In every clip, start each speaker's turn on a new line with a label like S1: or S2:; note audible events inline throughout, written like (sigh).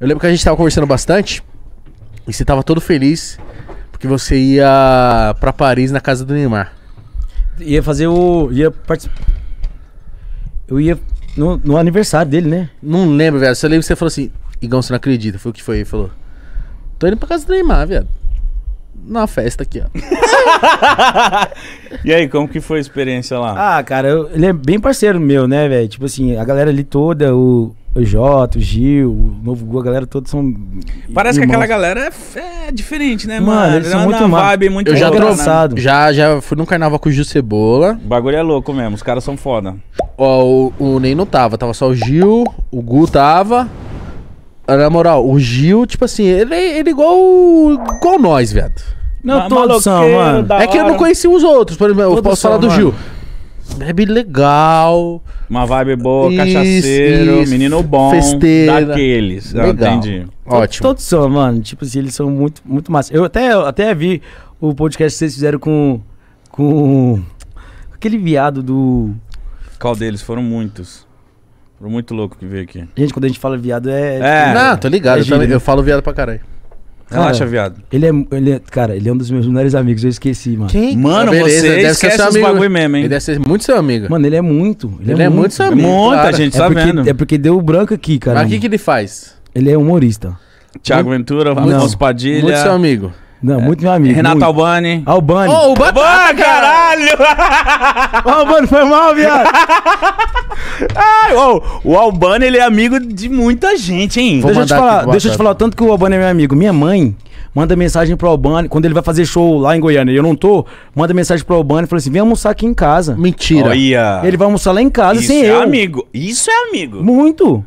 S1: Eu lembro que a gente tava conversando bastante e você tava todo feliz porque você ia para Paris na casa do Neymar. Ia fazer o. ia participar. Eu ia no, no, aniversário dele, né? Não lembro, velho. Só lembro que você falou assim, Igão, você não acredita. Foi o que foi ele falou. Tô indo pra casa do Neymar, velho. Na festa aqui, ó. (laughs) e aí, como que foi a
S2: experiência lá? Ah, cara,
S1: eu, ele é bem
S3: parceiro meu, né, velho? Tipo assim, a galera ali toda, o, o Jota, o Gil, o Novo
S2: Gu, a galera toda são. Parece irmãos. que aquela galera é, é diferente, né, mano? mano? Eles são muito uma vibe, muito Eu já, engraçado.
S1: já já fui num carnaval com o Gil Cebola. O bagulho é louco mesmo, os caras são foda. Ó, o, o Ney não tava, tava só o Gil, o Gu tava. Ah, na moral, o Gil, tipo assim, ele, ele igual, igual nós, viado. Não, todos são, mano. É que eu não conheci os outros, por exemplo, eu posso são, falar do mano. Gil bebe legal.
S2: Uma vibe boa, cachaceiro, menino bom. Festeira. Daqueles. Ah, legal. Entendi. Ótimo.
S3: Todos são, mano. Tipo assim, eles são muito, muito massa. Eu até, até vi o podcast que vocês fizeram com. Com. Aquele viado do.
S2: Qual deles? Foram muitos. Foram muito louco que veio aqui.
S3: Gente, quando a gente fala
S2: viado é. Tipo, é, não, tô
S1: ligado. É eu, também, eu falo viado pra caralho. Cara, Relaxa, viado.
S3: Ele é, ele é, cara, ele é um dos meus melhores amigos, eu esqueci, mano. Quem? Mano, Beleza, você deve esquece ser os amigo. Né? bagulho mesmo, hein? Ele deve
S1: ser muito seu amigo. Mano, ele é
S3: muito. Ele, ele é, é, muito seu amigo. Muita cara. gente, é tá porque, vendo? É porque deu branco aqui, cara. Mas o que,
S1: que ele faz? Ele é
S3: humorista.
S1: Tiago Ventura, Afonso Padilha. Muito seu amigo.
S3: Não, muito meu amigo. Renato muito.
S2: Albani. Albani. Ô, oh, o Batata, caralho! o (laughs) Albani foi mal, viado. (laughs) Ai, oh, o Albani, ele é amigo de muita gente, hein? Vou deixa eu te falar, deixa eu te falar
S3: tanto que o Albani é meu amigo. Minha mãe manda mensagem pro Albani, quando ele vai fazer show lá em Goiânia, eu não tô, manda mensagem pro Albani e fala assim: "Vem almoçar aqui em casa". Mentira. Olha. Ele vai almoçar lá em casa Isso sem é eu. amigo.
S2: Isso é amigo. Muito.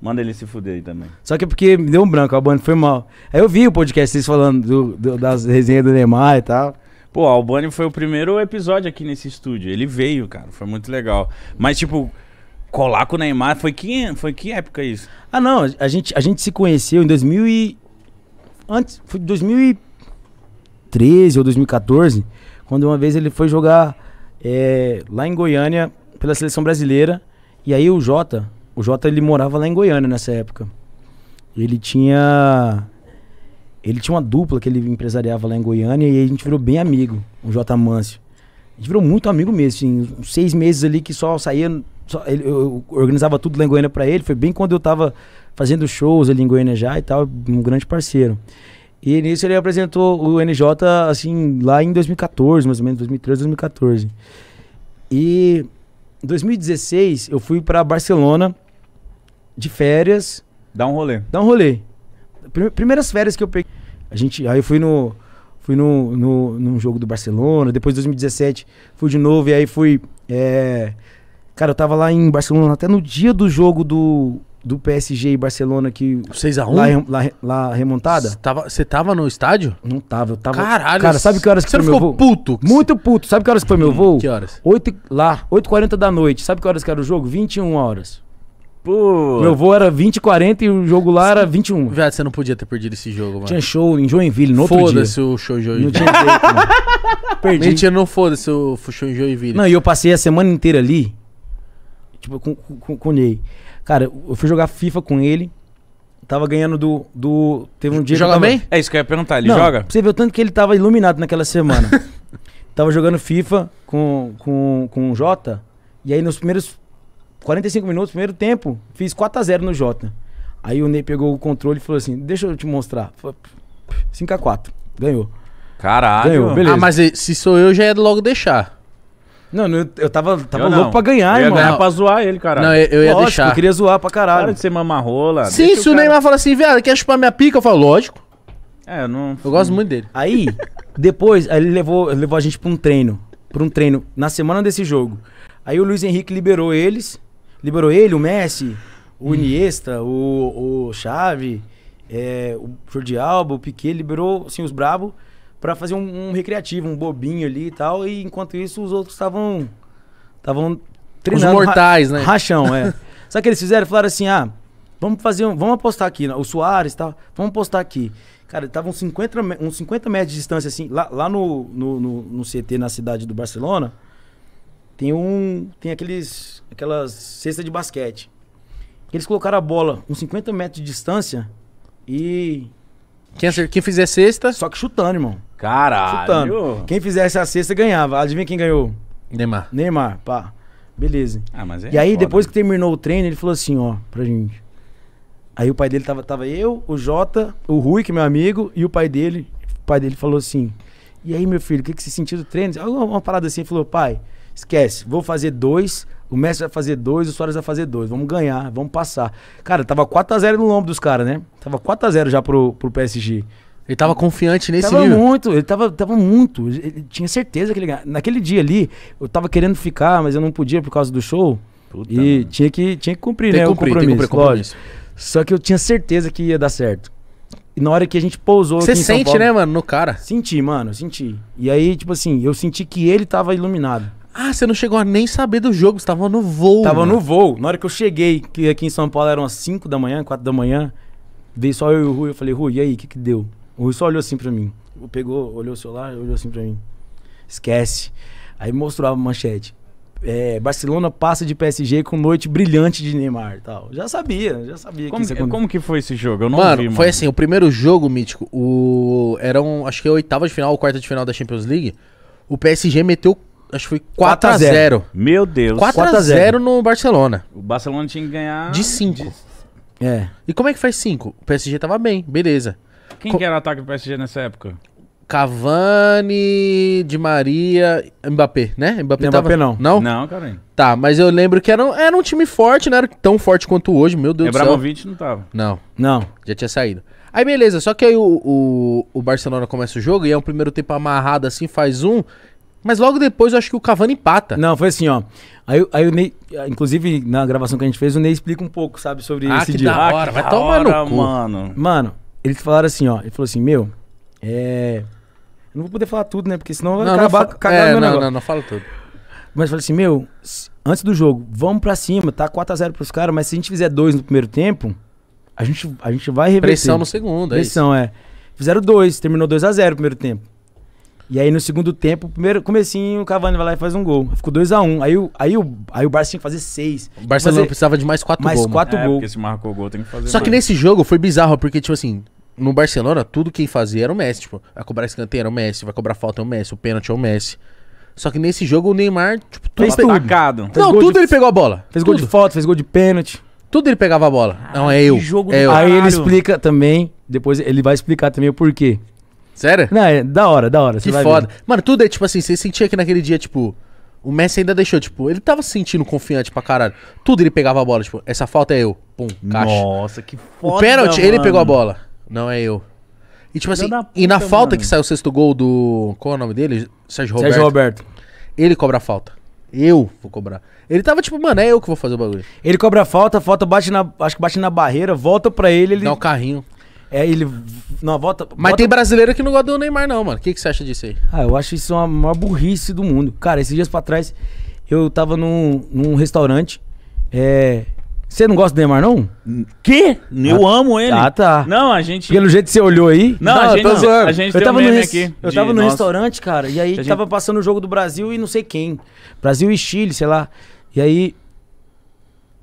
S2: Manda ele se fuder aí também.
S3: Só que é porque me deu um branco, o Albani, foi mal. Aí eu vi o podcast vocês falando do, do, das resenhas do Neymar e tal.
S2: Pô, o Albani foi o primeiro episódio aqui nesse estúdio. Ele veio, cara, foi muito legal. Mas, tipo, colar com o Neymar, foi que, foi que época isso? Ah, não, a gente,
S3: a gente se conheceu em 2000 e... Antes, foi 2013 ou 2014, quando uma vez ele foi jogar é, lá em Goiânia pela seleção brasileira. E aí o Jota, o Jota ele morava lá em Goiânia nessa época. Ele tinha ele tinha uma dupla que ele empresariava lá em Goiânia e a gente virou bem amigo, o Jota Mâncio. A gente virou muito amigo mesmo, assim, uns seis meses ali que só saía, só, ele, eu organizava tudo lá em Goiânia para ele, foi bem quando eu tava fazendo shows ali em Goiânia já e tal, um grande parceiro. E nisso ele apresentou o NJ, assim, lá em 2014, mais ou menos, 2013, 2014. E em 2016 eu fui para Barcelona de férias. Dá um rolê. Dá um rolê. Primeiras férias que eu peguei. A gente, aí eu fui no. Fui no, no, num jogo do Barcelona, depois de 2017 fui de novo, e aí fui. É, cara, eu tava lá em Barcelona, até no dia do jogo do, do PSG e Barcelona que. 6x1? Lá, lá, lá, remontada? Você tava, tava, no estádio? Não tava, eu tava. Caralho, cara, sabe que horas que foi meu voo? Você ficou puto? Muito puto. Sabe que horas que foi meu voo? Que horas? 8, lá, 8h40 da noite. Sabe que horas que era o jogo? 21 horas. Pô. Meu voo era 20 e 40 e o jogo
S1: lá era 21. Viado, você não podia ter perdido esse jogo, mano. Tinha
S3: show em Joinville, no outro dia. Foda-se o
S1: show em Joinville. Não tinha jeito, mano. (laughs) Perdi. Mentira, não foda-se o show em Joinville. Não, e
S3: eu passei a semana inteira ali, tipo, com, com, com o Ney. Cara, eu fui jogar FIFA com ele, tava ganhando do... do teve um dia joga tava... bem?
S2: É isso que eu ia perguntar, ele não, joga?
S3: você viu tanto que ele tava iluminado naquela semana. (laughs) tava jogando FIFA com, com, com o Jota, e aí nos primeiros 45 minutos, primeiro tempo, fiz 4x0 no Jota. Aí o Ney pegou o controle e falou assim: Deixa eu te mostrar. 5x4. Ganhou.
S2: Caralho.
S1: Ganhou, beleza. Ah, mas se sou eu, já é logo deixar.
S2: Não, não eu tava, tava eu louco pra ganhar, eu ia irmão. ganhar pra zoar ele, caralho. Não, eu, eu ia lógico, deixar. eu queria zoar pra caralho. Para de ser mamarrola. Sim, se o, Ney
S1: Neymar fala assim, viado, quer chupar minha pica? Eu falo, lógico. É, eu não... Eu gosto muito dele. Aí,
S3: depois, aí ele levou, levou a gente pra um treino. Pra um treino, na semana desse jogo. Aí o Luiz Henrique liberou eles... Liberou ele, o Messi, o hum. Iniesta, o, o Xavi, é, o Jordi Alba, o Piquet, liberou assim, os bravos para fazer um, um, recreativo, um bobinho ali e tal. E enquanto isso, os outros estavam estavam treinando. Os mortais, ra né? Rachão, é. (laughs) Sabe o que eles fizeram? Falaram assim, ah, vamos fazer um, vamos apostar aqui, o Soares e tá? tal, vamos apostar aqui. Cara, estavam uns 50, uns 50 metros de distância, assim, lá, lá no, no, no, no CT, na cidade do Barcelona. Tem um. Tem aqueles. Aquelas cesta de basquete. Eles colocaram a bola uns 50 metros de distância e. Quem, quem fizer a cesta. Só que chutando, irmão.
S2: Caralho.
S3: Chutando. Quem fizesse a cesta ganhava. Adivinha quem ganhou? Neymar. Neymar, pá. Beleza. Ah, mas é e aí, foda, depois né? que terminou o treino, ele falou assim, ó, pra gente. Aí o pai dele tava, tava eu, o Jota, o Rui, que é meu amigo, e o pai dele. O pai dele falou assim: E aí, meu filho, o que, que você sentiu do treino? Alguma parada assim, ele falou, pai, esquece, vou fazer dois, o Messi vai fazer dois, o Soares vai fazer dois. Vamos ganhar, vamos passar. Cara, tava 4x0 no lombo dos caras, né? Tava 4x0 já pro, pro PSG. Ele tava confiante nesse tava nível. muito, ele tava, tava muito. Ele, tinha certeza que ele ganha. Naquele dia ali, eu tava querendo ficar, mas eu não podia por causa do show. Puta e tinha que, tinha que cumprir, tem né? Cumprir, o compromisso, tem que cumprir compromisso. Só que eu tinha certeza que ia dar certo. E na hora que a gente pousou. Você sente, Paulo, né,
S1: mano, no cara? Senti, mano,
S3: senti. E aí, tipo assim, eu senti que ele tava iluminado.
S1: Ah, você não chegou a nem saber do jogo, você tava no voo. Tava mano. no
S3: voo. Na hora que eu cheguei, que aqui em São Paulo eram as 5 da manhã, 4 da manhã, veio só eu e o Rui. Eu falei, Rui, e aí, o que que deu? O Rui só olhou assim pra mim. Pegou, olhou o celular, olhou assim pra mim. Esquece. Aí mostrou a manchete. É, Barcelona passa de PSG com noite brilhante de Neymar tal.
S2: Já sabia, já sabia. Como que, que como que foi esse jogo? Eu não mano, vi, mano. foi assim,
S1: o primeiro jogo, Mítico, o... era um, acho que a é oitava de final ou quarta de final da Champions League. O PSG meteu Acho que foi 4x0.
S2: Meu Deus. 4x0
S1: no Barcelona.
S2: O Barcelona tinha que ganhar. De 5. De...
S1: É. E como é que faz 5? O PSG tava bem, beleza.
S2: Quem Co... que era o ataque do PSG nessa época?
S1: Cavani, Di Maria, Mbappé, né? Mbappé, Mbappé tava... não. Não? Não, Carlinhos. Tá, mas eu lembro que era um, era um time forte, não era tão forte quanto hoje, meu Deus do céu. Ibrahimovic não tava. Não. Não. Já tinha saído. Aí beleza, só que aí o, o, o, Barcelona começa o jogo e é um primeiro tempo amarrado assim, faz um, mas logo depois eu acho que o Cavani empata. Não, foi assim, ó. Aí, aí
S3: o Ney, inclusive na gravação que a gente fez, o Ney explica um pouco, sabe, sobre ah, esse que dia. Da ah, hora, ah, vai tomar hora, no cu. mano. Mano, eles falaram assim, ó. Ele falou assim, meu, é. Eu não vou poder falar tudo, né? Porque senão vai acabar não fa... cagando é, meu não, negócio. Não, não fala tudo. Mas falei assim, meu, antes do jogo, vamos pra cima, tá 4x0 pros caras, mas se a gente fizer dois no primeiro tempo, a gente, a gente vai reverter. Pressão no segundo, é Pressão, é. Isso. é. Fizeram dois, terminou 2x0 o primeiro tempo. E aí no segundo tempo, primeiro comecinho, o Cavani vai lá e faz um gol. Ficou 2x1. Um. Aí, o, aí, o, aí
S1: o Barça tinha que fazer seis.
S3: O Barcelona fazer... É precisava de mais quatro gols. Mais 4 é, gols. Porque se
S1: marcou gol, tem que fazer. Só que nesse jogo foi bizarro, porque, tipo assim, no Barcelona, tudo quem fazia era o Messi. Tipo, vai cobrar escanteio era o Messi, vai cobrar falta é o Messi, o pênalti é o Messi. Só que nesse jogo o Neymar, tipo, tudo. Fez pe... Não, tudo de... ele pegou a bola. Fez tudo. gol de falta, fez gol de pênalti. Tudo ele pegava a bola. Ah, não, é ah, eu. é eu. Aí ele explica também, depois ele vai explicar também o porquê. Sério? Não, é da hora, da hora. Que foda. Ver. Mano, tudo é tipo assim, você sentia que naquele dia, tipo, o Messi ainda deixou, tipo, ele tava se sentindo confiante pra caralho. Tudo ele pegava a bola, tipo, essa falta é eu. Pum, caixa. Nossa, que foda. O pênalti, ele pegou a bola. Não é eu. E tipo assim, puta, e na falta mano. que saiu o sexto gol do. Qual é o nome dele? Sérgio Roberto. Sérgio Roberto. Ele cobra a falta. Eu vou cobrar. Ele tava tipo, mano, é eu que vou fazer o bagulho. Ele cobra a falta, a falta bate na. Acho que bate na barreira, volta pra ele, ele. Dá o um carrinho. É, ele. Na volta. Mas bota... tem brasileiro que não gosta do Neymar, não, mano. O que, que você acha disso aí?
S3: Ah, eu acho isso uma maior burrice do mundo. Cara, esses dias pra trás, eu tava num, num restaurante. É. Você não gosta do Neymar, não? Que? Eu ah, amo ele. Ah, tá. Não, a gente. Pelo jeito que você olhou aí. Não, não a gente. Tá não. A gente eu tava um no aqui. Eu tava no restaurante, cara, e aí a gente... tava passando o jogo do Brasil e não sei quem. Brasil e Chile, sei lá. E aí.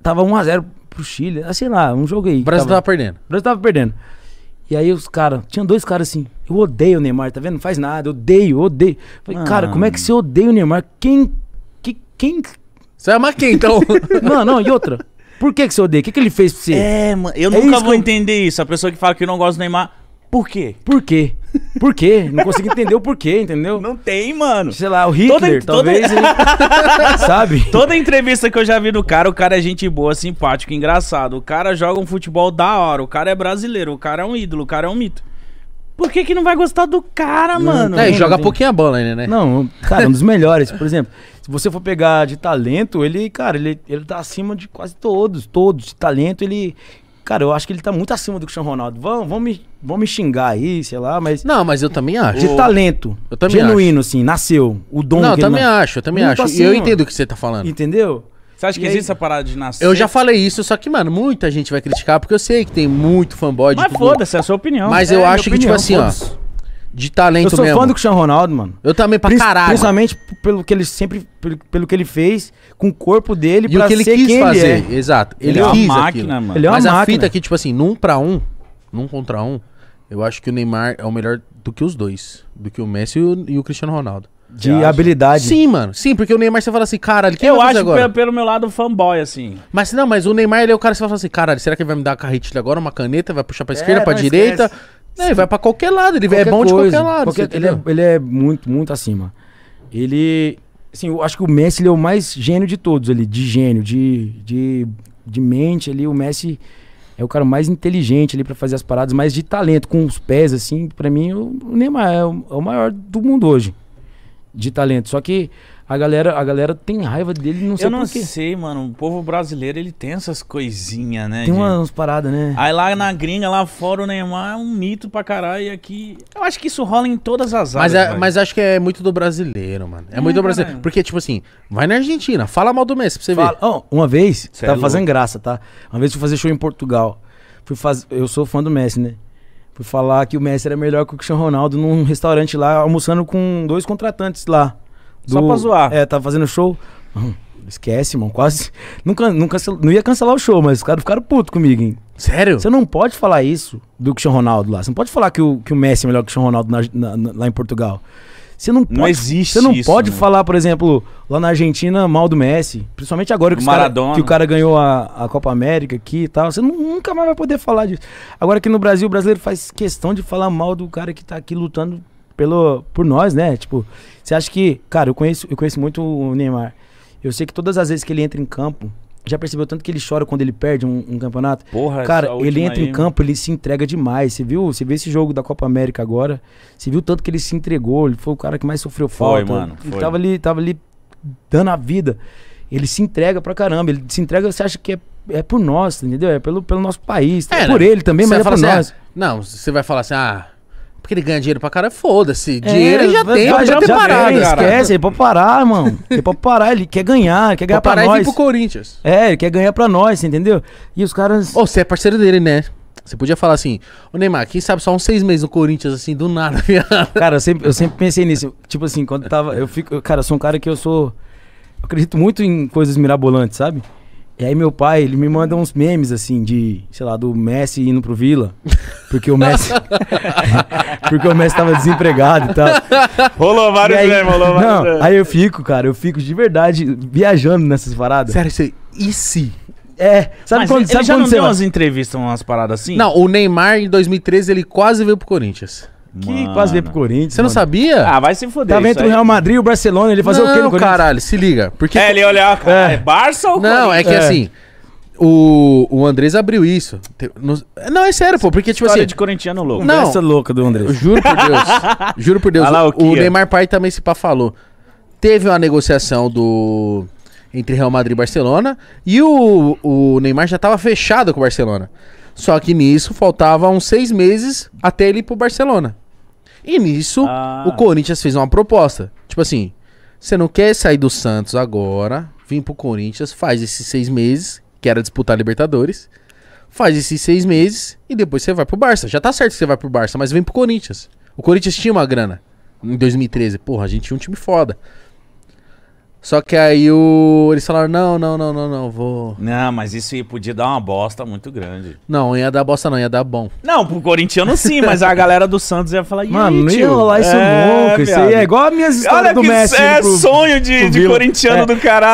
S3: Tava 1x0 pro Chile. Assim lá, um jogo aí. O Brasil tava, tava perdendo. O Brasil tava perdendo. E aí os caras, tinha dois caras assim, eu odeio o Neymar, tá vendo? Não faz nada, odeio, odeio. Falei, ah. cara, como é que você odeia o Neymar? Quem. Que, quem. Você ama é quem então? (laughs) não não, e outra. Por que, que você odeia? O que, que ele fez pra você? É, mano, eu é nunca vou eu...
S2: entender isso. A pessoa que fala que não gosta do Neymar.
S3: Por quê? Por quê? Por quê? Não
S2: consigo entender o porquê, entendeu? Não tem, mano. Sei lá, o Hitler, toda, talvez. Toda... (laughs) Ele... sabe? Toda entrevista que eu já vi do cara, o cara é gente boa, simpático, engraçado. O cara joga um futebol da hora. O cara é brasileiro. O cara é um ídolo. O cara é um mito. Por que, que não vai gostar do cara, não, mano? É, e joga tem... pouquinho
S3: a bola ainda, né? Não, cara, um dos (laughs) melhores. Por exemplo, se você for pegar de talento, ele, cara, ele, ele tá acima de quase todos. Todos. De talento, ele, Cara, eu acho que ele tá muito acima do Cristiano Ronaldo. Vão, vão, me, vão me xingar aí, sei lá, mas. Não, mas eu também acho. De talento. Eu
S1: também Genuíno, acho. assim, nasceu. O dom Não, eu também acho, eu também muito acho. eu entendo o que você tá falando.
S2: Entendeu? Você acha que e existe aí? essa parada de nascer? Eu já
S1: falei isso, só que, mano, muita gente vai criticar, porque eu sei que tem muito fanboy de Mas foda-se, é a sua opinião. Mas é, eu acho que, tipo opinião, tipo assim, ó de talento mesmo. Eu sou mesmo. fã do Cristiano Ronaldo,
S3: mano. Eu também pra Pris, caralho. Principalmente pelo que ele sempre pelo, pelo, que ele fez com o corpo dele e pra o que ele quis quem fazer. Ele é. Exato. Ele, ele é uma máquina, aquilo. mano. Ele é uma Mas máquina. a fita aqui
S1: é tipo assim, num para um, num contra um, eu acho que o Neymar é o melhor do que os dois, do que o Messi e o, e o Cristiano Ronaldo. De eu habilidade. Acho. Sim, mano. Sim, porque o Neymar você fala assim, caralho, quem Eu acho agora? Pelo, pelo meu lado fanboy, assim. Mas não, mas o Neymar ele é o cara que você fala assim, caralho, será que ele vai me dar a carretilha agora, uma caneta, vai puxar pra é, esquerda, é, pra direita? Esquece. É, ele vai pra qualquer lado, ele é qualquer é bom coisa, de qualquer lado. Qualquer, ele, é,
S3: ele, é, muito, muito acima. Ele. Assim, eu acho que o Messi ele é o mais gênio de todos ali, de gênio, de, de, de mente ali. O Messi é o cara mais inteligente ali para fazer as paradas, mas de talento, com os pés, assim, para mim, o Neymar é o, é o maior do mundo hoje. De talento. Só que a galera, a galera tem raiva dele, não sei Eu não porquê.
S2: sei, mano. O povo brasileiro, ele tem essas coisinhas, né? Tem de...
S3: umas paradas, né?
S2: Aí lá na gringa, lá fora, o Neymar é um mito pra caralho. E aqui. Eu acho que isso rola em todas as áreas. Mas, é, mas
S1: acho que é muito do brasileiro, mano. É, é muito do é, brasileiro. Caralho. Porque, tipo assim, vai na Argentina, fala mal do Messi pra você fala... ver. Oh, uma vez, Cê tava tá é fazendo graça, tá? Uma vez fui fazer show em Portugal. Fui faz... Eu sou
S3: fã do Messi, né? Fui falar que o Messi era melhor que o Cristiano Ronaldo num restaurante lá, almoçando com dois contratantes lá. Do, Só pra zoar. É, tava fazendo show. esquece, irmão. Quase. Nunca, nunca, não ia cancelar o show, mas os caras ficaram putos comigo, hein? Sério? Você não pode falar isso do Cristiano Ronaldo lá. Você não pode falar que o, que o Messi é melhor que o Cristiano Ronaldo na, na, na, lá em Portugal. Você não pode, não existe Você não isso, pode né? falar, por exemplo, lá na Argentina, mal do Messi. Principalmente agora que, cara, que o cara ganhou a, a Copa América aqui e tal. Você nunca mais vai poder falar disso. Agora aqui no Brasil, o brasileiro faz questão de falar mal do cara que tá aqui lutando pelo, por nós, né? Tipo, você acha que, cara, eu conheço, eu conheço muito o Neymar. Eu sei que todas as vezes que ele entra em campo, já percebeu tanto que ele chora quando ele perde um, um campeonato? Porra, cara, ele entra aí, em campo, ele se entrega demais. Você viu? Você viu esse jogo da Copa América agora? Você viu tanto que ele se entregou? Ele foi o cara que mais sofreu falta. Foi, mano. Foi. Ele tava ali, tava ali dando a vida. Ele se entrega pra caramba. Ele se entrega, você acha que é, é por nós, entendeu? É pelo, pelo nosso país. É, é por né? ele também, você mas é por assim, nós. Ah,
S1: não, você vai falar assim, ah porque ele ganha dinheiro pra cara, foda-se. É, dinheiro é, ele já tem, já, já ter já parado. Ele é, esquece,
S3: ele pode parar, mano. Ele pode parar, ele quer ganhar, ele quer ganhar pra, nós. Ele pro
S1: Corinthians. É, ele quer ganhar pra nós, entendeu? E os caras. Ô, você é parceiro dele, né? Você podia falar assim, ô Neymar, quem sabe só uns seis meses no Corinthians, assim, do nada, (laughs) viado. Cara, eu sempre, eu sempre pensei
S3: nisso. Tipo assim, quando tava. Eu fico. Cara, eu sou um cara que eu sou. Eu acredito muito em coisas mirabolantes, sabe? E aí meu pai, ele me manda uns memes, assim, de, sei lá, do Messi indo pro Vila. Porque o Messi. (laughs) (laughs) porque o Messi tava desempregado e tal. Rolou vários aí, memes, rolou vários não, memes. Aí eu fico, cara, eu fico de verdade viajando nessas paradas. Sério, você. E se? É, sabe Mas quando você. sabe já quando não deu umas
S1: entrevistas, umas paradas assim? Não, o Neymar em 2013 ele quase veio pro Corinthians. Que Mano. quase veio pro Corinthians. Você não sabia? Ah, vai se foder. Tava entre o Real Madrid e o Barcelona, ele fazia não, o quê no Corinthians? caralho, se liga. Porque... É, ele olhava, cara, é. Ah, é Barça ou Não, é que é. assim, o, o Andrés abriu isso. Não, é sério, pô, porque tipo assim... de corintiano louco. Não, essa louca do Andrés. Juro por Deus, (laughs) juro por Deus. Lá, o, o Neymar Pai também se pá falou. Teve uma negociação do... Entre Real Madrid e Barcelona. E o, o Neymar já tava fechado com o Barcelona. Só que nisso faltava uns seis meses até ele ir pro Barcelona. E nisso, ah. o Corinthians fez uma proposta. Tipo assim, você não quer sair do Santos agora, vim pro Corinthians, faz esses seis meses, que era disputar Libertadores, faz esses seis meses e depois você vai pro Barça. Já tá certo que você vai pro Barça, mas vem pro Corinthians. O Corinthians tinha uma grana em 2013. Porra, a gente tinha um time foda. Só que aí o... eles falaram: não, não, não, não, não, vou.
S2: Não, mas isso podia dar uma bosta muito grande.
S1: Não, ia dar bosta, não, ia dar bom.
S2: Não, pro corintiano sim, mas a galera do Santos ia falar: mano, não ia rolar isso é, nunca. Isso aí é igual as minhas histórias Olha do Messi. É pro... sonho de, de corintiano é. do caralho.